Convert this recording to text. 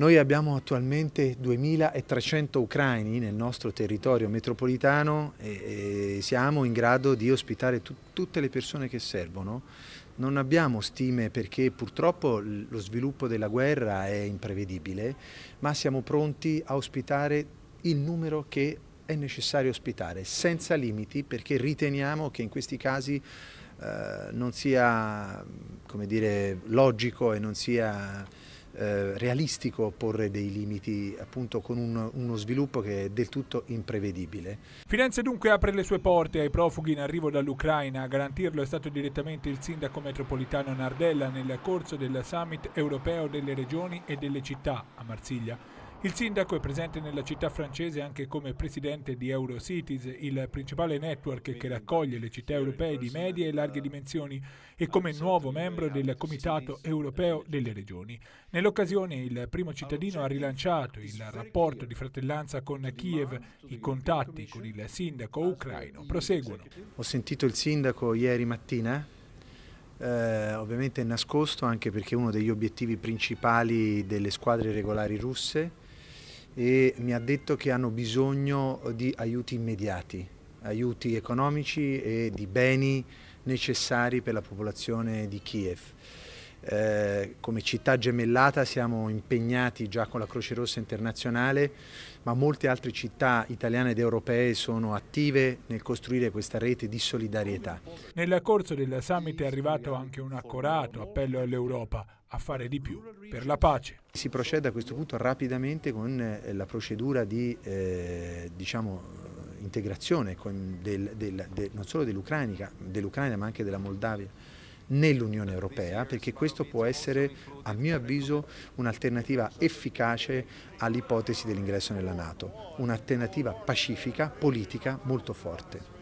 Noi abbiamo attualmente 2.300 ucraini nel nostro territorio metropolitano e siamo in grado di ospitare tut tutte le persone che servono. Non abbiamo stime perché purtroppo lo sviluppo della guerra è imprevedibile, ma siamo pronti a ospitare il numero che è necessario ospitare, senza limiti, perché riteniamo che in questi casi eh, non sia dire, logico e non sia eh, realistico porre dei limiti appunto con un, uno sviluppo che è del tutto imprevedibile. Firenze dunque apre le sue porte ai profughi in arrivo dall'Ucraina, a garantirlo è stato direttamente il sindaco metropolitano Nardella nel corso del summit europeo delle regioni e delle città a Marsiglia. Il sindaco è presente nella città francese anche come presidente di Eurocities, il principale network che raccoglie le città europee di medie e larghe dimensioni, e come nuovo membro del Comitato europeo delle regioni. Nell'occasione il primo cittadino ha rilanciato il rapporto di fratellanza con Kiev, i contatti con il sindaco ucraino proseguono. Ho sentito il sindaco ieri mattina eh, ovviamente è nascosto anche perché uno degli obiettivi principali delle squadre regolari russe e mi ha detto che hanno bisogno di aiuti immediati, aiuti economici e di beni necessari per la popolazione di Kiev. Eh, come città gemellata siamo impegnati già con la Croce Rossa internazionale, ma molte altre città italiane ed europee sono attive nel costruire questa rete di solidarietà. Nel corso del summit è arrivato anche un accorato appello all'Europa a fare di più per la pace. Si procede a questo punto rapidamente con eh, la procedura di eh, diciamo, integrazione del, del, del, non solo dell'Ucraina, dell ma anche della Moldavia nell'Unione Europea perché questo può essere, a mio avviso, un'alternativa efficace all'ipotesi dell'ingresso nella Nato, un'alternativa pacifica, politica, molto forte.